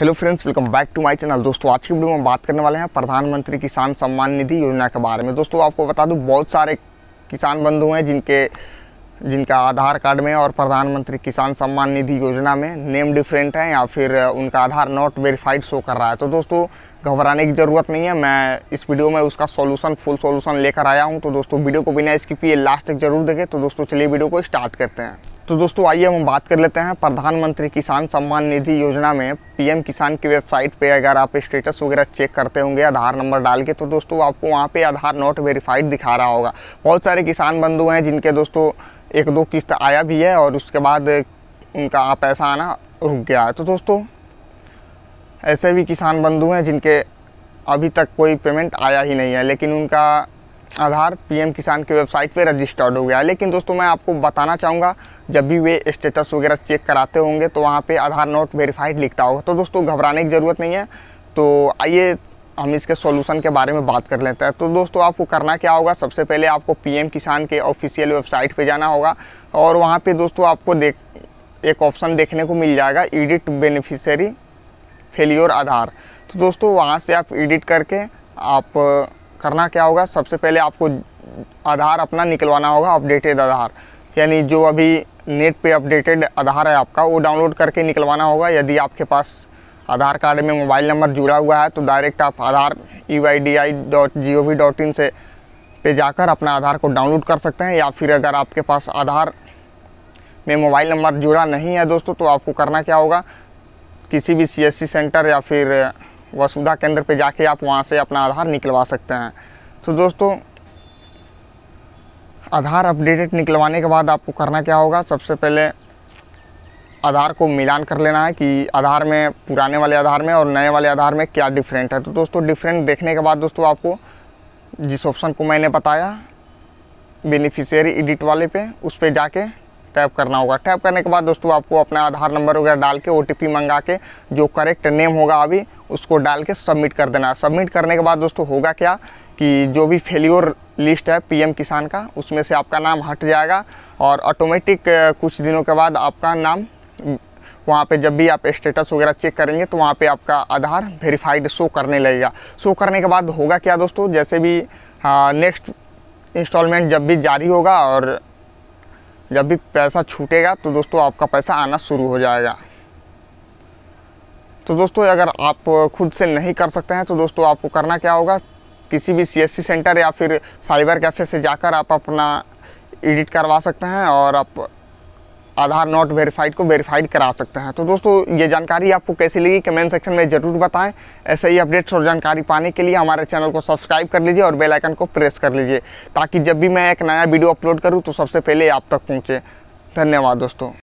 hello friends welcome back to my channel दोस्तों आज की वीडियो में बात करने वाले हैं प्रधानमंत्री किसान सम्मान निधि योजना के बारे में दोस्तों आपको बता दूं बहुत सारे किसान बंधु हैं जिनके जिनका आधार कार्ड में और प्रधानमंत्री किसान सम्मान निधि योजना में नेम डिफरेंट है या फिर उनका आधार नॉट वेरीफाइड शो कर रहा है तो दोस्तों घबराने की ज़रूरत नहीं है मैं इस वीडियो में उसका सॉल्यूशन फुल सॉल्यूशन लेकर आया हूं तो दोस्तों वीडियो को बिना इसकी किए लास्ट तक जरूर देखें तो दोस्तों चलिए वीडियो को स्टार्ट करते हैं तो दोस्तों आइए हम बात कर लेते हैं प्रधानमंत्री किसान सम्मान निधि योजना में पीएम किसान की वेबसाइट पे अगर आप स्टेटस वगैरह चेक करते होंगे आधार नंबर डाल के तो दोस्तों आपको वहाँ पे आधार नॉट वेरीफाइड दिखा रहा होगा बहुत सारे किसान बंधु हैं जिनके दोस्तों एक दो किस्त आया भी है और उसके बाद उनका पैसा आना रुक गया है तो दोस्तों ऐसे भी किसान बंधु हैं जिनके अभी तक कोई पेमेंट आया ही नहीं है लेकिन उनका आधार पीएम किसान के वेबसाइट पे रजिस्टर्ड हो गया लेकिन दोस्तों मैं आपको बताना चाहूँगा जब भी वे स्टेटस वगैरह चेक कराते होंगे तो वहाँ पे आधार नॉट वेरीफाइड लिखता होगा तो दोस्तों घबराने की ज़रूरत नहीं है तो आइए हम इसके सॉल्यूशन के बारे में बात कर लेते हैं तो दोस्तों आपको करना क्या होगा सबसे पहले आपको पी किसान के ऑफिशियल वेबसाइट पर जाना होगा और वहाँ पर दोस्तों आपको देख एक ऑप्शन देखने को मिल जाएगा एडिट बेनिफिशरी फेलियोर आधार तो दोस्तों वहाँ से आप एडिट करके आप करना क्या होगा सबसे पहले आपको आधार अपना निकलवाना होगा अपडेटेड आधार यानी जो अभी नेट पे अपडेटेड आधार है आपका वो डाउनलोड करके निकलवाना होगा यदि आपके पास आधार कार्ड में मोबाइल नंबर जुड़ा हुआ है तो डायरेक्ट आप Aadhaar U I D A I dot G O V dot in पे जाकर अपना आधार को डाउनलोड कर सकते हैं या फिर अगर आपके पास आधार में मोबाइल नंबर जुड़ा नहीं है दोस्तों तो आपको करना क्या होगा किसी भी सी एस सी सेंटर या फिर वसुधा केंद्र पे जाके आप वहाँ से अपना आधार निकलवा सकते हैं तो दोस्तों आधार अपडेटेड निकलवाने के बाद आपको करना क्या होगा सबसे पहले आधार को मिलान कर लेना है कि आधार में पुराने वाले आधार में और नए वाले आधार में क्या डिफरेंट है तो दोस्तों डिफरेंट देखने के बाद दोस्तों आपको जिस ऑप्शन को मैंने बताया बेनिफिशियरी एडिट वाले पे उस पर जाके टैप करना होगा टैप करने के बाद दोस्तों आपको अपना आधार नंबर वगैरह डाल के ओ मंगा के जो करेक्ट नेम होगा अभी उसको डाल के सबमिट कर देना सबमिट करने के बाद दोस्तों होगा क्या कि जो भी फेल्योर लिस्ट है पीएम किसान का उसमें से आपका नाम हट जाएगा और ऑटोमेटिक कुछ दिनों के बाद आपका नाम वहाँ पे जब भी आप स्टेटस वगैरह चेक करेंगे तो वहाँ पे आपका आधार वेरीफाइड शो करने लगेगा शो करने के बाद होगा क्या दोस्तों जैसे भी नेक्स्ट हाँ, इंस्टॉलमेंट जब भी जारी होगा और जब भी पैसा छूटेगा तो दोस्तों आपका पैसा आना शुरू हो जाएगा तो दोस्तों अगर आप खुद से नहीं कर सकते हैं तो दोस्तों आपको करना क्या होगा किसी भी सी सेंटर या फिर साइबर कैफ़े से जाकर आप अपना एडिट करवा सकते हैं और आप आधार नॉट वेरीफाइड को वेरीफाइड करा सकते हैं तो दोस्तों ये जानकारी आपको कैसी लगी कमेंट सेक्शन में ज़रूर बताएं ऐसे ही अपडेट्स और जानकारी पाने के लिए हमारे चैनल को सब्सक्राइब कर लीजिए और बेल आइकन को प्रेस कर लीजिए ताकि जब भी मैं एक नया वीडियो अपलोड करूँ तो सबसे पहले आप तक पहुँचे धन्यवाद दोस्तों